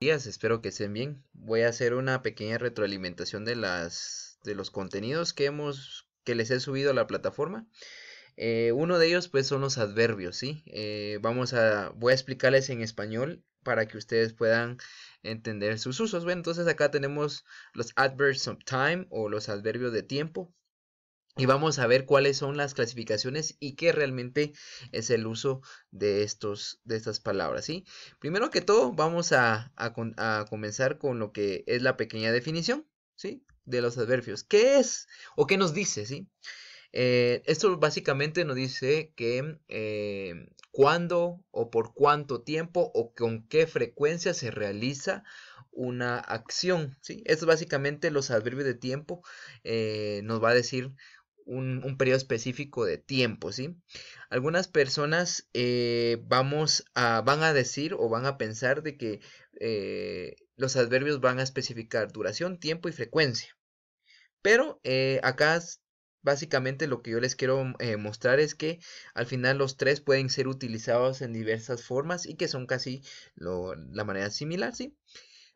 días, espero que estén bien. Voy a hacer una pequeña retroalimentación de las de los contenidos que hemos que les he subido a la plataforma. Eh, uno de ellos pues son los adverbios, ¿sí? Eh, vamos a voy a explicarles en español para que ustedes puedan entender sus usos. Bueno, entonces acá tenemos los adverbs of time o los adverbios de tiempo, y vamos a ver cuáles son las clasificaciones y qué realmente es el uso de, estos, de estas palabras. ¿sí? Primero que todo, vamos a, comenzar con lo que es la pequeña definición ¿sí? de los adverbios. ¿Qué es o qué nos dice? Eh, esto básicamente nos dice que eh, cuándo o por cuánto tiempo o con qué frecuencia se realiza una acción. ¿sí? Esto básicamente los adverbios de tiempo eh, nos va a decir un, periodo específico de tiempo, ¿sí? Algunas personas eh, vamos a, van a decir o van a pensar de que eh, los adverbios van a especificar duración, tiempo y frecuencia. Pero eh, acá básicamente lo que yo les quiero mostrar es que al final los tres pueden ser utilizados en diversas formas y que son casi la manera similar, ¿sí?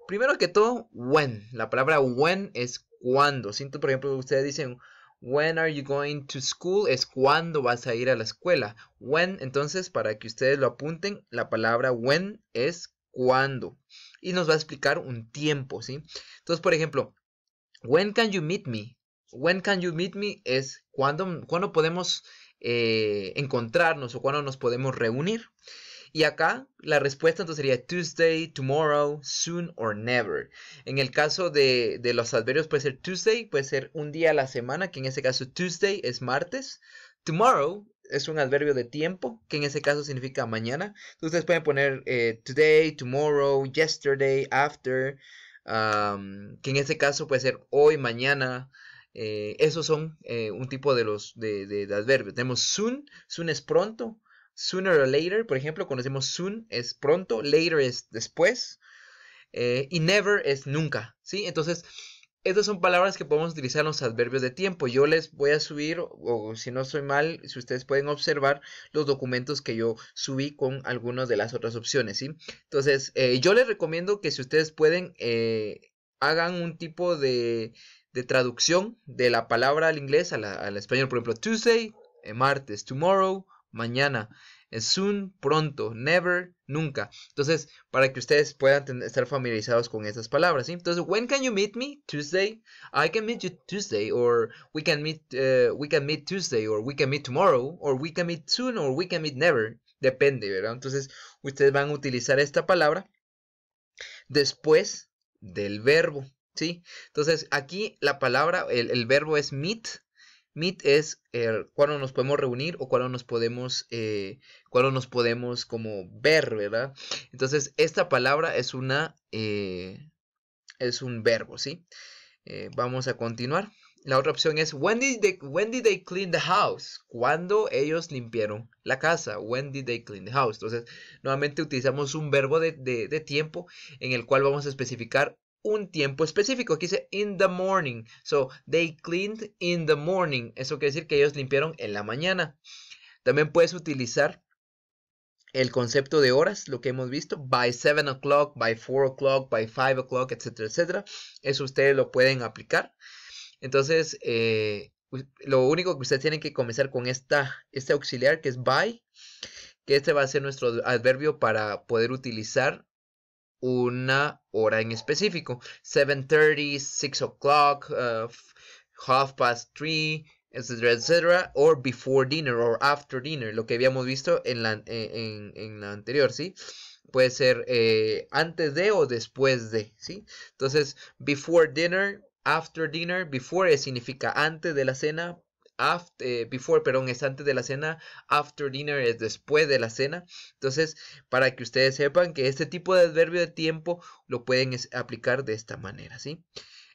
Primero que todo, when. La palabra when es cuando. Siento, por ejemplo, ustedes dicen, When are you going to school? Es cuándo vas a ir a la escuela. When, entonces, para que ustedes lo apunten, la palabra when es cuándo. Y nos va a explicar un tiempo, ¿sí? Entonces, por ejemplo, when can you meet me? When can you meet me es cuándo, cuándo podemos eh, encontrarnos o cuándo nos podemos reunir. Y acá la respuesta entonces sería Tuesday, tomorrow, soon or never. En el caso de, los adverbios puede ser Tuesday, puede ser un día a la semana, que en ese caso Tuesday es martes. Tomorrow es un adverbio de tiempo, que en ese caso significa mañana. Entonces ustedes pueden poner eh, today, tomorrow, yesterday, after, que en este caso puede ser hoy, mañana. Eh, esos son eh, un tipo de los de, de adverbios. Tenemos soon, soon es pronto sooner or later, por ejemplo, conocemos soon es pronto, later es después, eh, y never es nunca, ¿sí? Entonces, estas son palabras que podemos utilizar en los adverbios de tiempo. Yo les voy a subir, o si no soy mal, si ustedes pueden observar los documentos que yo subí con algunas de las otras opciones, ¿sí? Entonces, eh, yo les recomiendo que si ustedes pueden, eh, hagan un tipo de, de, traducción de la palabra al inglés, al español, por ejemplo, Tuesday, martes, tomorrow, mañana, soon, pronto, never, nunca. Entonces, para que ustedes puedan estar familiarizados con esas palabras, ¿sí? Entonces, when can you meet me? Tuesday. I can meet you Tuesday or we can meet eh, we can meet Tuesday or we can meet tomorrow or we can meet soon or we can meet never. Depende, ¿verdad? Entonces, ustedes van a utilizar esta palabra después del verbo, ¿sí? Entonces, aquí la palabra, el verbo es meet, Meet es eh, cuando nos podemos reunir o cuando nos podemos, eh, nos podemos como ver, ¿verdad? Entonces, esta palabra es una, eh, es un verbo, ¿sí? vamos a continuar. La otra opción es, when did, they, when did they clean the house? Cuando ellos limpiaron la casa? When did they clean the house? Entonces, nuevamente utilizamos un verbo de, de tiempo en el cual vamos a especificar un tiempo específico. Aquí dice in the morning. So, they cleaned in the morning. Eso quiere decir que ellos limpiaron en la mañana. También puedes utilizar el concepto de horas, lo que hemos visto, by 7 o'clock, by 4 o'clock, by 5 o'clock, etcétera, etcétera. Eso ustedes lo pueden aplicar. Entonces, eh, lo único que ustedes tienen que comenzar con esta, este auxiliar que es by, que este va a ser nuestro adverbio para poder utilizar una hora en específico. 7.30, 6 o'clock, uh, half past 3, etcétera, etcétera. Or before dinner or after dinner. Lo que habíamos visto en la, en, la anterior, ¿sí? Puede ser eh, antes de o después de, ¿sí? Entonces, before dinner, after dinner. Before significa antes de la cena. Eh, before, perdón, es antes de la cena, after dinner es después de la cena. Entonces, para que ustedes sepan que este tipo de adverbio de tiempo lo pueden aplicar de esta manera, ¿sí?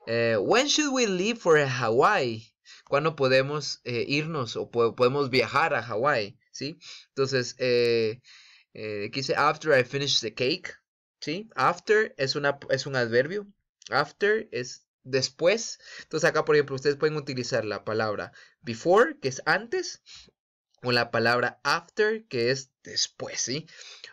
Eh, when should we leave for Hawaii? ¿Cuándo podemos eh, irnos o podemos viajar a Hawaii? ¿Sí? Entonces, aquí dice after I finish the cake. ¿Sí? After es, una, es un adverbio. After es después. Entonces acá, por ejemplo, ustedes pueden utilizar la palabra before, que es antes, o la palabra after, que es después, ¿sí?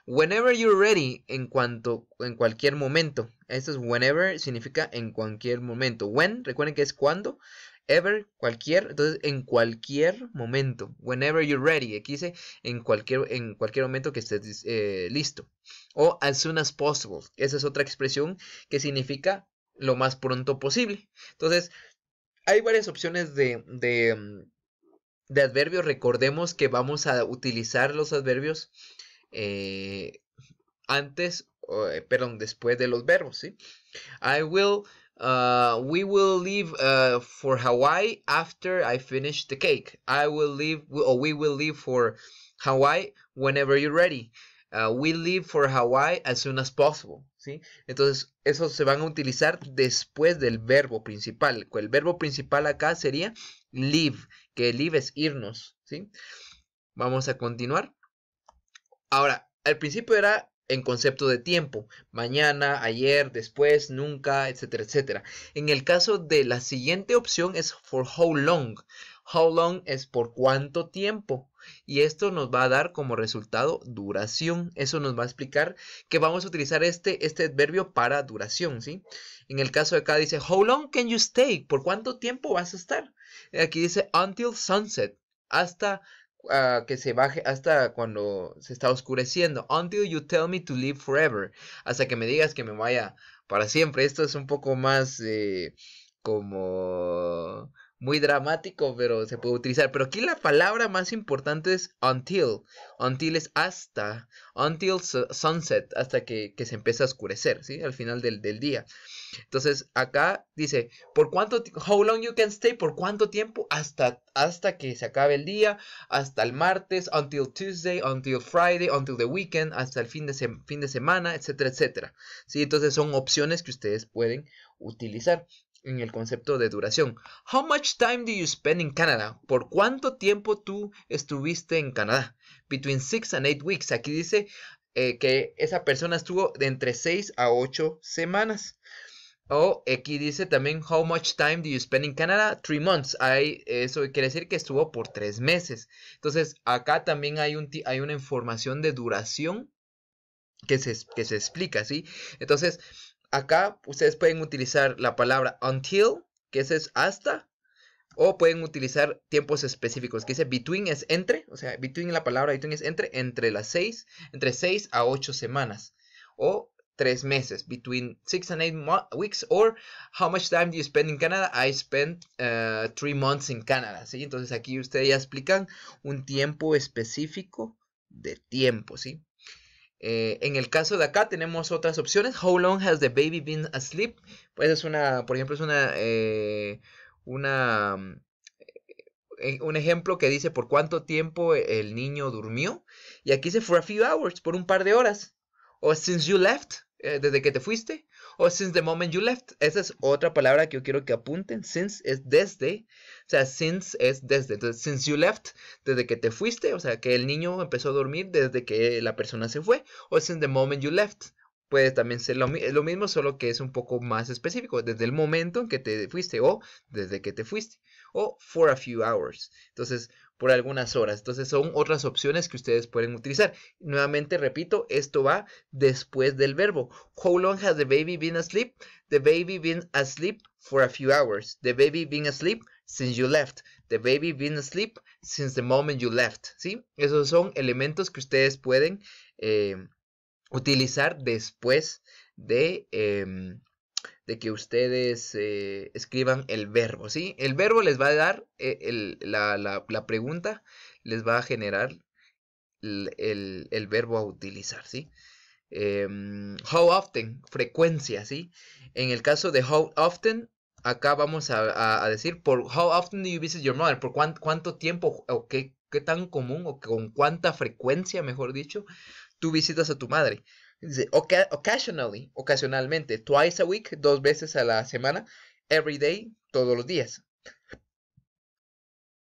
Whenever you're ready, en cuanto, en cualquier momento. Esto es whenever, significa en cualquier momento. When, recuerden que es cuando. Ever, cualquier, entonces en cualquier momento. Whenever you're ready. Aquí dice en cualquier, en cualquier momento que estés eh, listo. O as soon as possible. Esa es otra expresión que significa lo más pronto posible. Entonces, hay varias opciones de, de, mm, de adverbios. Recordemos que vamos a utilizar los adverbios eh, antes, eh, perdón, después de los verbos. ¿sí? I will, uh, we will leave uh, for Hawaii after I finish the cake. I will leave, or we will leave for Hawaii whenever you're ready. Ah, we leave for Hawaii as soon as possible. ¿sí? Entonces, esos se van a utilizar después del verbo principal. El verbo principal acá sería leave, que leave es irnos. ¿sí? Vamos a continuar. Ahora, al principio era en concepto de tiempo, mañana, ayer, después, nunca, etcétera, etcétera. En el caso de la siguiente opción es for how long. How long es por cuánto tiempo, y esto nos va a dar como resultado duración. Eso nos va a explicar que vamos a utilizar este, este adverbio para duración, ¿sí? En el caso de acá dice, how long can you stay? ¿Por cuánto tiempo vas a estar? Aquí dice until sunset, hasta ah, que se baje hasta cuando se está oscureciendo. Until you tell me to live forever. Hasta que me digas que me vaya para siempre. Esto es un poco más eh, como muy dramático, pero se puede utilizar. Pero aquí la palabra más importante es until. Until es hasta. Until sunset, hasta que, se empieza a oscurecer, ¿sí? Al final del, día. Entonces, acá dice, ¿por cuánto, how long you can stay? ¿Por cuánto tiempo? Hasta, hasta que se acabe el día, hasta el martes, until Tuesday, until Friday, until the weekend, hasta el fin de, fin de semana, etcétera, etcétera. ¿Sí? Entonces, son opciones que ustedes pueden utilizar en el concepto de duración. How much time do you spend in Canada? ¿Por cuánto tiempo tú estuviste en Canadá? Between six and eight weeks. Aquí dice eh, que esa persona estuvo de entre 6 a 8 semanas. O aquí dice también how much time do you spend in Canada? Three months. eso quiere decir que estuvo por tres meses. Entonces, acá también hay, un, hay una información de duración que se, que se explica, ¿sí? Entonces, acá ustedes pueden utilizar la palabra until, que ese es hasta, o pueden utilizar tiempos específicos, que dice between es entre, o sea, between la palabra between es entre, entre las seis, entre 6 a 8 semanas, o tres meses, between six and eight weeks, or how much time do you spend in Canada? I spent uh, three months in Canada, ¿sí? Entonces aquí ustedes ya explican un tiempo específico de tiempo, ¿sí? Eh, en el caso de acá tenemos otras opciones. How long has the baby been asleep? Pues es una, por ejemplo, es una, eh, una, eh, un ejemplo que dice por cuánto tiempo el niño durmió. Y aquí dice for a few hours, por un par de horas. O since you left, eh, desde que te fuiste o oh, since the moment you left. Esa es otra palabra que yo quiero que apunten. Since es desde, o sea, since es desde. Entonces, since you left, desde que te fuiste, o sea, que el niño empezó a dormir desde que la persona se fue, o since the moment you left. Puede también ser lo, lo mismo, solo que es un poco más específico, desde el momento en que te fuiste o desde que te fuiste, o for a few hours. Entonces, por algunas horas. Entonces son otras opciones que ustedes pueden utilizar. Nuevamente repito, esto va después del verbo. How long has the baby been asleep? The baby been asleep for a few hours. The baby been asleep since you left. The baby been asleep since the moment you left. ¿Sí? Esos son elementos que ustedes pueden eh, utilizar después de... Em, de que ustedes eh, escriban el verbo, ¿sí? El verbo les va a dar eh, la, pregunta, les va a generar el, verbo a utilizar, ¿sí? Em, how often, frecuencia, ¿sí? En el caso de how often, acá vamos a, decir por how often do you visit your mother, por cuánto tiempo o qué, qué tan común o con cuánta frecuencia, mejor dicho, tú visitas a tu madre occasionally, ocasionalmente, twice a week, dos veces a la semana, every day, todos los días.